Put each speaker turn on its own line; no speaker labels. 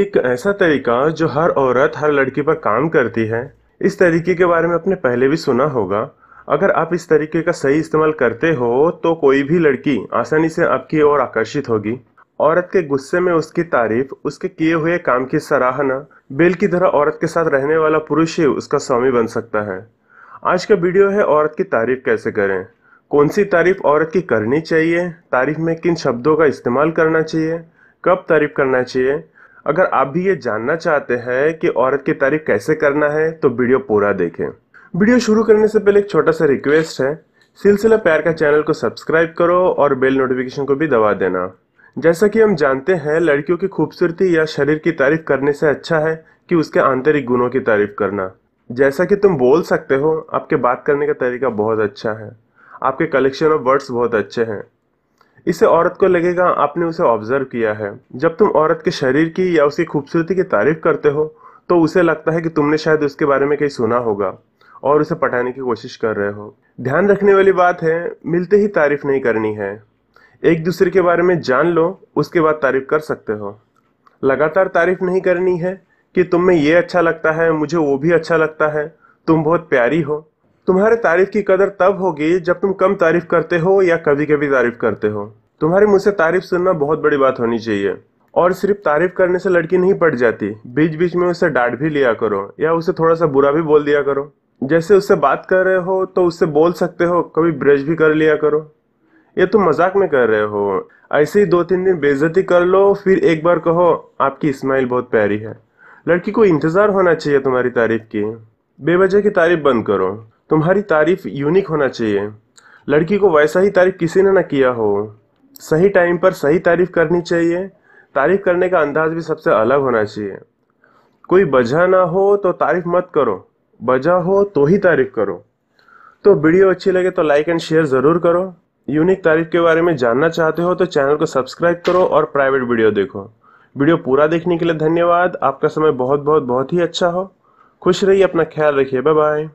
एक ऐसा तरीका जो हर औरत हर लड़की पर काम करती है इस तरीके के बारे में आपने पहले भी सुना होगा अगर आप इस तरीके का सही इस्तेमाल करते हो तो कोई भी लड़की आसानी से आपकी ओर आकर्षित होगी औरत के गुस्से में उसकी तारीफ उसके किए हुए काम की सराहना बेल की तरह औरत के साथ रहने वाला पुरुष ही उसका स्वामी बन सकता है आज का वीडियो है औरत की तारीफ कैसे करें कौन सी तारीफ औरत की करनी चाहिए तारीफ में किन शब्दों का इस्तेमाल करना चाहिए कब तारीफ करना चाहिए अगर आप भी ये जानना चाहते हैं कि औरत की तारीफ कैसे करना है तो वीडियो पूरा देखें वीडियो शुरू करने से पहले एक छोटा सा रिक्वेस्ट है सिलसिला प्यार का चैनल को सब्सक्राइब करो और बेल नोटिफिकेशन को भी दबा देना जैसा कि हम जानते हैं लड़कियों की खूबसूरती या शरीर की तारीफ करने से अच्छा है कि उसके आंतरिक गुणों की तारीफ करना जैसा कि तुम बोल सकते हो आपके बात करने का तरीका बहुत अच्छा है आपके कलेक्शन ऑफ वर्ड्स बहुत अच्छे हैं इससे औरत को लगेगा आपने उसे ऑब्जर्व किया है जब तुम औरत के शरीर की या उसकी खूबसूरती की तारीफ करते हो तो उसे लगता है कि तुमने शायद उसके बारे में कहीं सुना होगा और उसे पटाने की कोशिश कर रहे हो ध्यान रखने वाली बात है मिलते ही तारीफ नहीं करनी है एक दूसरे के बारे में जान लो उसके बाद तारीफ कर सकते हो लगातार तारीफ नहीं करनी है कि तुम्हें ये अच्छा लगता है मुझे वो भी अच्छा लगता है तुम बहुत प्यारी हो तुम्हारे तारीफ की कदर तब होगी जब तुम कम तारीफ करते हो या कभी कभी तारीफ करते हो तुम्हारी मुझसे तारीफ सुनना बहुत बड़ी बात होनी चाहिए और सिर्फ तारीफ करने से लड़की नहीं पट जाती बीच बीच में उसे डांट भी लिया करो या उसे थोड़ा सा बुरा भी बोल दिया करो जैसे उससे बात कर रहे हो तो उससे बोल सकते हो कभी ब्रज भी कर लिया करो ये तुम मजाक में कर रहे हो ऐसे ही दो तीन दिन बेइज्जती कर लो फिर एक बार कहो आपकी स्माइल बहुत प्यारी है लड़की को इंतज़ार होना चाहिए तुम्हारी तारीफ की बेवजह की तारीफ बंद करो तुम्हारी तारीफ यूनिक होना चाहिए लड़की को वैसा ही तारीफ किसी ने ना किया हो सही टाइम पर सही तारीफ करनी चाहिए तारीफ करने का अंदाज भी सबसे अलग होना चाहिए कोई बजा ना हो तो तारीफ मत करो बजा हो तो ही तारीफ करो तो वीडियो अच्छी लगे तो लाइक एंड शेयर ज़रूर करो यूनिक तारीफ के बारे में जानना चाहते हो तो चैनल को सब्सक्राइब करो और प्राइवेट वीडियो देखो वीडियो पूरा देखने के लिए धन्यवाद आपका समय बहुत बहुत बहुत ही अच्छा हो खुश रहिए अपना ख्याल रखिए बाय बाय